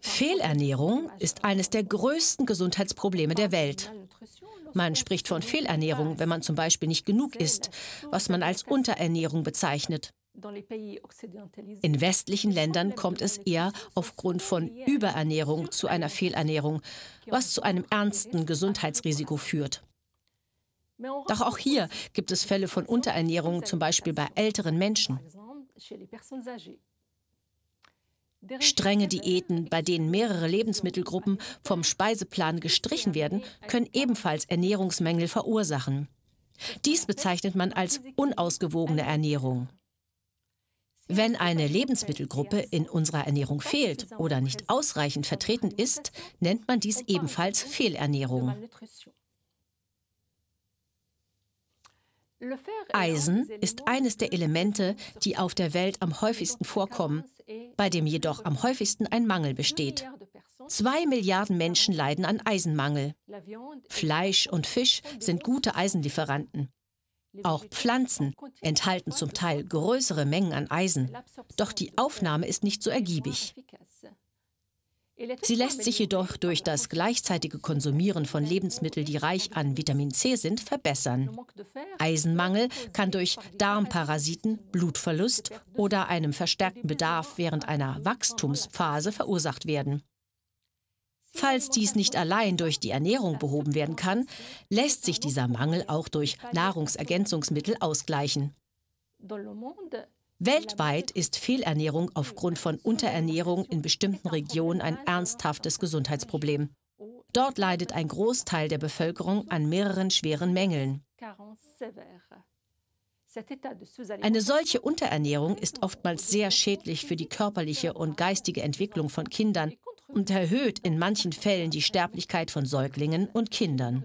Fehlernährung ist eines der größten Gesundheitsprobleme der Welt. Man spricht von Fehlernährung, wenn man zum Beispiel nicht genug isst, was man als Unterernährung bezeichnet. In westlichen Ländern kommt es eher aufgrund von Überernährung zu einer Fehlernährung, was zu einem ernsten Gesundheitsrisiko führt. Doch auch hier gibt es Fälle von Unterernährung, zum Beispiel bei älteren Menschen. Strenge Diäten, bei denen mehrere Lebensmittelgruppen vom Speiseplan gestrichen werden, können ebenfalls Ernährungsmängel verursachen. Dies bezeichnet man als unausgewogene Ernährung. Wenn eine Lebensmittelgruppe in unserer Ernährung fehlt oder nicht ausreichend vertreten ist, nennt man dies ebenfalls Fehlernährung. Eisen ist eines der Elemente, die auf der Welt am häufigsten vorkommen, bei dem jedoch am häufigsten ein Mangel besteht. Zwei Milliarden Menschen leiden an Eisenmangel. Fleisch und Fisch sind gute Eisenlieferanten. Auch Pflanzen enthalten zum Teil größere Mengen an Eisen, doch die Aufnahme ist nicht so ergiebig. Sie lässt sich jedoch durch das gleichzeitige Konsumieren von Lebensmitteln, die reich an Vitamin C sind, verbessern. Eisenmangel kann durch Darmparasiten, Blutverlust oder einem verstärkten Bedarf während einer Wachstumsphase verursacht werden. Falls dies nicht allein durch die Ernährung behoben werden kann, lässt sich dieser Mangel auch durch Nahrungsergänzungsmittel ausgleichen. Weltweit ist Fehlernährung aufgrund von Unterernährung in bestimmten Regionen ein ernsthaftes Gesundheitsproblem. Dort leidet ein Großteil der Bevölkerung an mehreren schweren Mängeln. Eine solche Unterernährung ist oftmals sehr schädlich für die körperliche und geistige Entwicklung von Kindern und erhöht in manchen Fällen die Sterblichkeit von Säuglingen und Kindern.